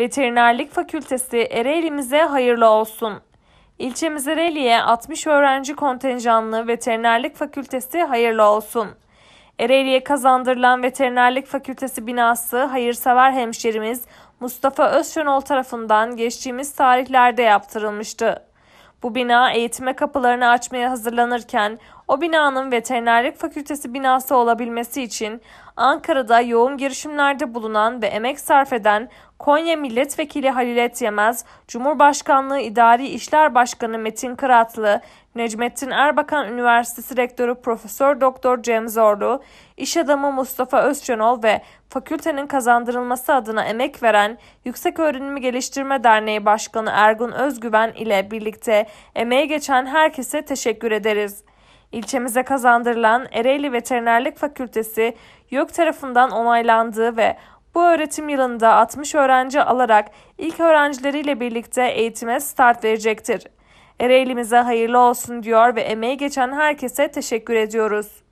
Veterinerlik Fakültesi Ereğli'mize hayırlı olsun. İlçemiz Ereğli'ye 60 öğrenci kontenjanlı Veterinerlik Fakültesi hayırlı olsun. Ereğli'ye kazandırılan Veterinerlik Fakültesi binası hayırsever hemşerimiz Mustafa Özşenol tarafından geçtiğimiz tarihlerde yaptırılmıştı. Bu bina eğitime kapılarını açmaya hazırlanırken o binanın veterinerlik fakültesi binası olabilmesi için Ankara'da yoğun girişimlerde bulunan ve emek sarf eden Konya Milletvekili Halil Et Cumhurbaşkanlığı İdari İşler Başkanı Metin Kıratlı, Necmettin Erbakan Üniversitesi Rektörü Profesör Doktor Cem Zorlu, iş adamı Mustafa Özçenol ve fakültenin kazandırılması adına emek veren Yüksek Öğrenimi Geliştirme Derneği Başkanı Ergun Özgüven ile birlikte emeğe geçen herkese teşekkür ederiz. İlçemize kazandırılan Ereğli Veterinerlik Fakültesi YÖK tarafından onaylandığı ve bu öğretim yılında 60 öğrenci alarak ilk öğrencileriyle birlikte eğitime start verecektir. Ereğli'mize hayırlı olsun diyor ve emeği geçen herkese teşekkür ediyoruz.